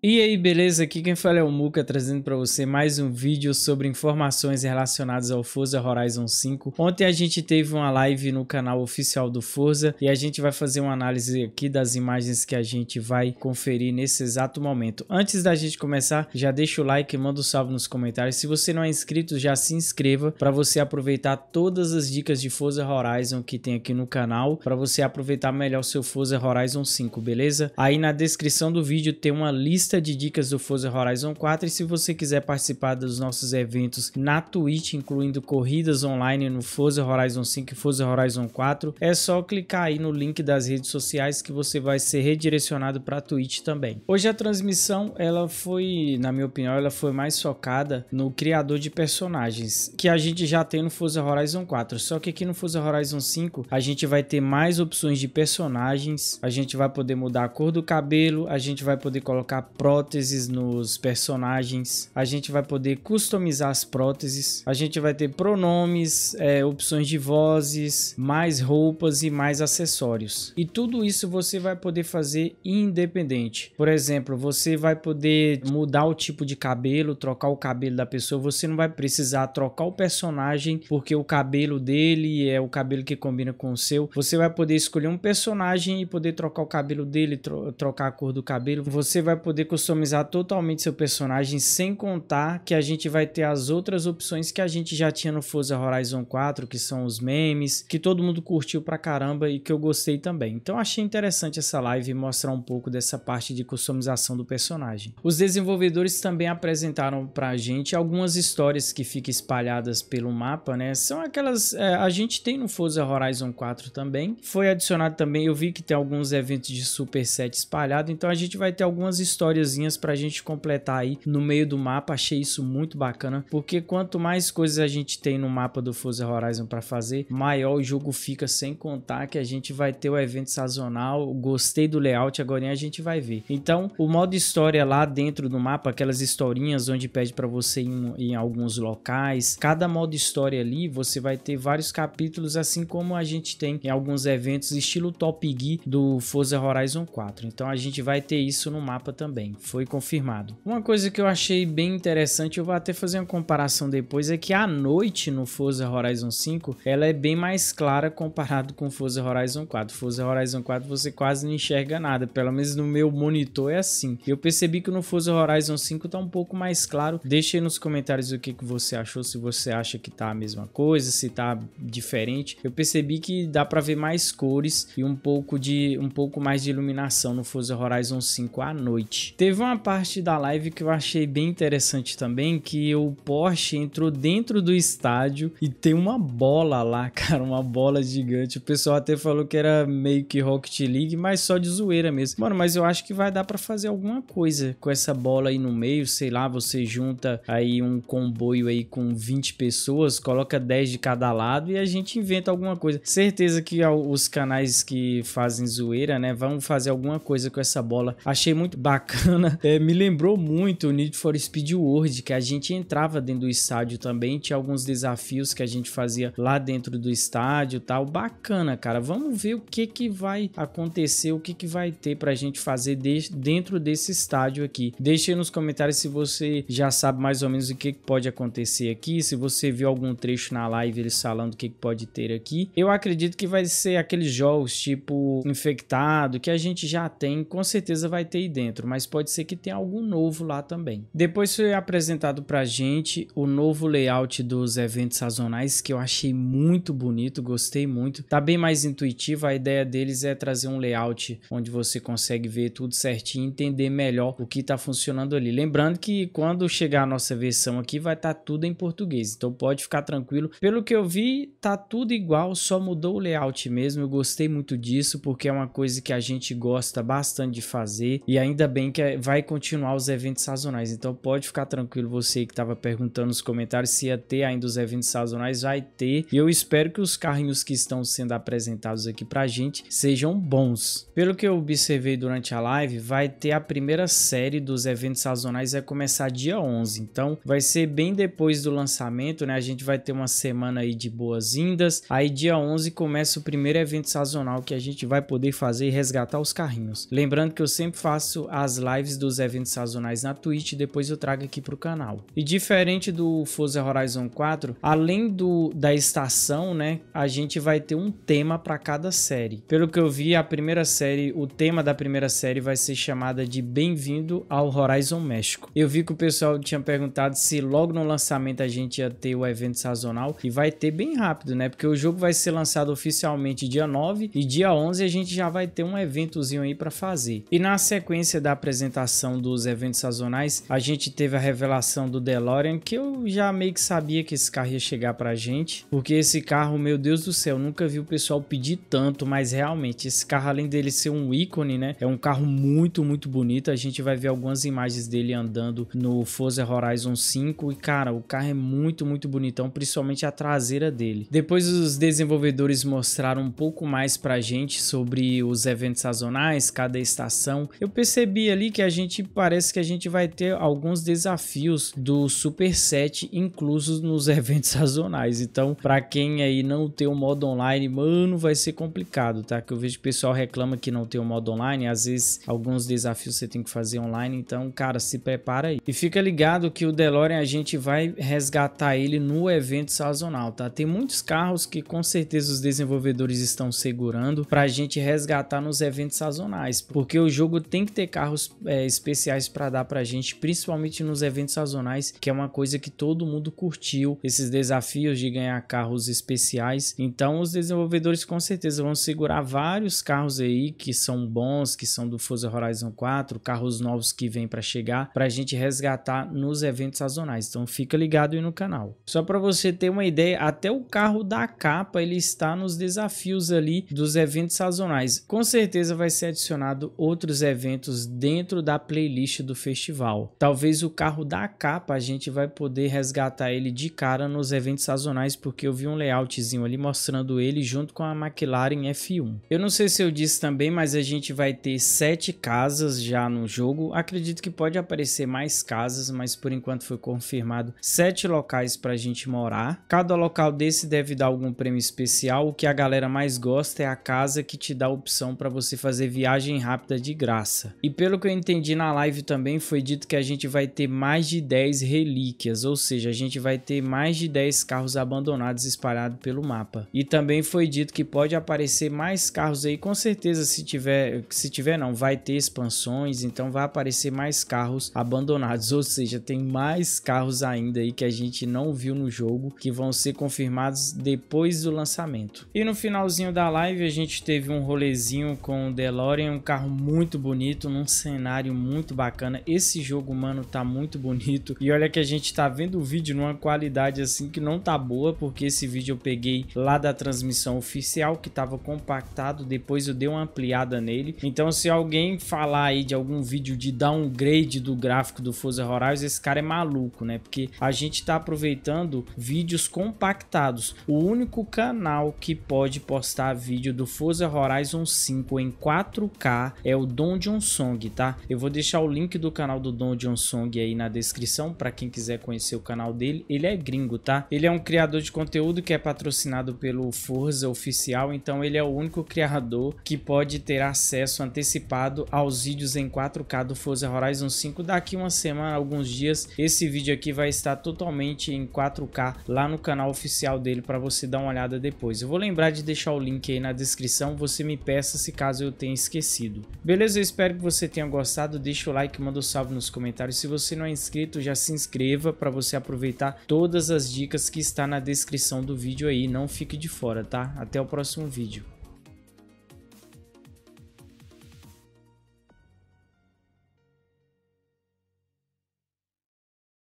E aí, beleza? Aqui quem fala é o Muca, trazendo para você mais um vídeo sobre informações relacionadas ao Forza Horizon 5. Ontem a gente teve uma live no canal oficial do Forza e a gente vai fazer uma análise aqui das imagens que a gente vai conferir nesse exato momento. Antes da gente começar, já deixa o like, manda um salve nos comentários. Se você não é inscrito, já se inscreva para você aproveitar todas as dicas de Forza Horizon que tem aqui no canal, para você aproveitar melhor o seu Forza Horizon 5, beleza? Aí na descrição do vídeo tem uma lista lista de dicas do Forza Horizon 4 e se você quiser participar dos nossos eventos na Twitch, incluindo corridas online no Forza Horizon 5 e Forza Horizon 4, é só clicar aí no link das redes sociais que você vai ser redirecionado para a Twitch também. Hoje a transmissão, ela foi, na minha opinião, ela foi mais focada no criador de personagens, que a gente já tem no Forza Horizon 4, só que aqui no Forza Horizon 5 a gente vai ter mais opções de personagens, a gente vai poder mudar a cor do cabelo, a gente vai poder colocar próteses nos personagens, a gente vai poder customizar as próteses, a gente vai ter pronomes, é, opções de vozes, mais roupas e mais acessórios. E tudo isso você vai poder fazer independente. Por exemplo, você vai poder mudar o tipo de cabelo, trocar o cabelo da pessoa, você não vai precisar trocar o personagem porque o cabelo dele é o cabelo que combina com o seu. Você vai poder escolher um personagem e poder trocar o cabelo dele, tro trocar a cor do cabelo. Você vai poder customizar totalmente seu personagem, sem contar que a gente vai ter as outras opções que a gente já tinha no Forza Horizon 4, que são os memes, que todo mundo curtiu pra caramba e que eu gostei também. Então achei interessante essa live mostrar um pouco dessa parte de customização do personagem. Os desenvolvedores também apresentaram pra gente algumas histórias que ficam espalhadas pelo mapa, né? São aquelas... É, a gente tem no Forza Horizon 4 também. Foi adicionado também, eu vi que tem alguns eventos de superset espalhado, então a gente vai ter algumas histórias históriazinhas pra gente completar aí no meio do mapa. Achei isso muito bacana, porque quanto mais coisas a gente tem no mapa do Forza Horizon para fazer, maior o jogo fica, sem contar que a gente vai ter o evento sazonal. Gostei do layout, agora a gente vai ver. Então, o modo história lá dentro do mapa, aquelas historinhas onde pede para você ir em, em alguns locais. Cada modo história ali, você vai ter vários capítulos, assim como a gente tem em alguns eventos estilo Top Gear do Forza Horizon 4. Então, a gente vai ter isso no mapa também também, foi confirmado. Uma coisa que eu achei bem interessante, eu vou até fazer uma comparação depois, é que a noite no Forza Horizon 5, ela é bem mais clara comparado com Forza Horizon 4. Forza Horizon 4 você quase não enxerga nada, pelo menos no meu monitor é assim. Eu percebi que no Forza Horizon 5 tá um pouco mais claro. Deixa aí nos comentários o que, que você achou, se você acha que tá a mesma coisa, se tá diferente. Eu percebi que dá para ver mais cores e um pouco de um pouco mais de iluminação no Forza Horizon 5 à noite. Teve uma parte da live que eu achei bem interessante também, que o Porsche entrou dentro do estádio e tem uma bola lá, cara, uma bola gigante. O pessoal até falou que era meio que Rocket League, mas só de zoeira mesmo. Mano, mas eu acho que vai dar para fazer alguma coisa com essa bola aí no meio, sei lá, você junta aí um comboio aí com 20 pessoas, coloca 10 de cada lado e a gente inventa alguma coisa. Certeza que os canais que fazem zoeira, né, vão fazer alguma coisa com essa bola. Achei muito bacana bacana. Né? É, me lembrou muito o Need for Speed World, que a gente entrava dentro do estádio também, tinha alguns desafios que a gente fazia lá dentro do estádio tal. Bacana, cara. Vamos ver o que que vai acontecer, o que que vai ter pra gente fazer de dentro desse estádio aqui. Deixe nos comentários se você já sabe mais ou menos o que, que pode acontecer aqui, se você viu algum trecho na live eles falando o que, que pode ter aqui. Eu acredito que vai ser aqueles jogos tipo infectado, que a gente já tem, com certeza vai ter aí dentro, mas pode pode ser que tenha algo novo lá também. Depois foi apresentado para a gente o novo layout dos eventos sazonais que eu achei muito bonito, gostei muito. Tá bem mais intuitivo, a ideia deles é trazer um layout onde você consegue ver tudo certinho, entender melhor o que tá funcionando ali. Lembrando que quando chegar a nossa versão aqui vai estar tá tudo em português, então pode ficar tranquilo. Pelo que eu vi, tá tudo igual, só mudou o layout mesmo. Eu gostei muito disso porque é uma coisa que a gente gosta bastante de fazer e ainda bem que vai continuar os eventos sazonais. Então pode ficar tranquilo você que estava perguntando nos comentários se ia ter ainda os eventos sazonais, vai ter. E eu espero que os carrinhos que estão sendo apresentados aqui pra gente sejam bons. Pelo que eu observei durante a live, vai ter a primeira série dos eventos sazonais vai começar dia 11. Então vai ser bem depois do lançamento, né? A gente vai ter uma semana aí de boas-vindas. Aí dia 11 começa o primeiro evento sazonal que a gente vai poder fazer e resgatar os carrinhos. Lembrando que eu sempre faço as lives lives dos eventos sazonais na Twitch, depois eu trago aqui para o canal. E diferente do Forza Horizon 4, além do da estação, né, a gente vai ter um tema para cada série. Pelo que eu vi, a primeira série, o tema da primeira série vai ser chamada de Bem-vindo ao Horizon México. Eu vi que o pessoal tinha perguntado se logo no lançamento a gente ia ter o evento sazonal e vai ter bem rápido, né? Porque o jogo vai ser lançado oficialmente dia 9 e dia 11 a gente já vai ter um eventozinho aí para fazer. E na sequência da apresentação apresentação dos eventos sazonais, a gente teve a revelação do DeLorean, que eu já meio que sabia que esse carro ia chegar pra gente, porque esse carro, meu Deus do céu, nunca vi o pessoal pedir tanto, mas realmente, esse carro, além dele ser um ícone, né, é um carro muito, muito bonito, a gente vai ver algumas imagens dele andando no Forza Horizon 5, e cara, o carro é muito, muito bonitão, principalmente a traseira dele. Depois os desenvolvedores mostraram um pouco mais pra gente sobre os eventos sazonais, cada estação, eu percebi ali que a gente parece que a gente vai ter alguns desafios do Super 7 inclusos nos eventos sazonais. Então, para quem aí não tem o modo online, mano, vai ser complicado, tá? Que eu vejo que o pessoal reclama que não tem o modo online, às vezes alguns desafios você tem que fazer online, então, cara, se prepara aí. E fica ligado que o DeLorean a gente vai resgatar ele no evento sazonal, tá? Tem muitos carros que com certeza os desenvolvedores estão segurando pra gente resgatar nos eventos sazonais, porque o jogo tem que ter carros é, especiais para dar para gente, principalmente nos eventos sazonais, que é uma coisa que todo mundo curtiu, esses desafios de ganhar carros especiais. Então, os desenvolvedores com certeza vão segurar vários carros aí que são bons, que são do Forza Horizon 4, carros novos que vêm para chegar, para a gente resgatar nos eventos sazonais. Então, fica ligado aí no canal. Só para você ter uma ideia, até o carro da capa ele está nos desafios ali dos eventos sazonais. Com certeza vai ser adicionado outros eventos dentro dentro da playlist do festival. Talvez o carro da capa a gente vai poder resgatar ele de cara nos eventos sazonais, porque eu vi um layoutzinho ali mostrando ele junto com a McLaren F1. Eu não sei se eu disse também, mas a gente vai ter sete casas já no jogo. Acredito que pode aparecer mais casas, mas por enquanto foi confirmado sete locais para a gente morar. Cada local desse deve dar algum prêmio especial. O que a galera mais gosta é a casa que te dá a opção para você fazer viagem rápida de graça. E pelo que eu entendi na live também, foi dito que a gente vai ter mais de 10 relíquias, ou seja, a gente vai ter mais de 10 carros abandonados espalhados pelo mapa. E também foi dito que pode aparecer mais carros aí, com certeza se tiver, se tiver não, vai ter expansões, então vai aparecer mais carros abandonados, ou seja, tem mais carros ainda aí que a gente não viu no jogo, que vão ser confirmados depois do lançamento. E no finalzinho da live a gente teve um rolezinho com o DeLorean, um carro muito bonito, num cenário cenário muito bacana. Esse jogo, mano, tá muito bonito. E olha que a gente tá vendo o vídeo numa qualidade assim que não tá boa, porque esse vídeo eu peguei lá da transmissão oficial que tava compactado, depois eu dei uma ampliada nele. Então se alguém falar aí de algum vídeo de downgrade do gráfico do Forza Horizon, esse cara é maluco, né? Porque a gente tá aproveitando vídeos compactados. O único canal que pode postar vídeo do Forza Horizon 5 em 4K é o Donjon Song, tá? Eu vou deixar o link do canal do Don John Song aí na descrição para quem quiser conhecer o canal dele. Ele é gringo, tá? Ele é um criador de conteúdo que é patrocinado pelo Forza Oficial, então ele é o único criador que pode ter acesso antecipado aos vídeos em 4K do Forza Horizon 5 daqui uma semana, alguns dias. Esse vídeo aqui vai estar totalmente em 4K lá no canal oficial dele para você dar uma olhada depois. Eu vou lembrar de deixar o link aí na descrição, você me peça se caso eu tenha esquecido. Beleza? Eu espero que você tenha gostado gostado, deixa o like, manda o um salve nos comentários. Se você não é inscrito, já se inscreva para você aproveitar todas as dicas que está na descrição do vídeo aí. Não fique de fora, tá? Até o próximo vídeo.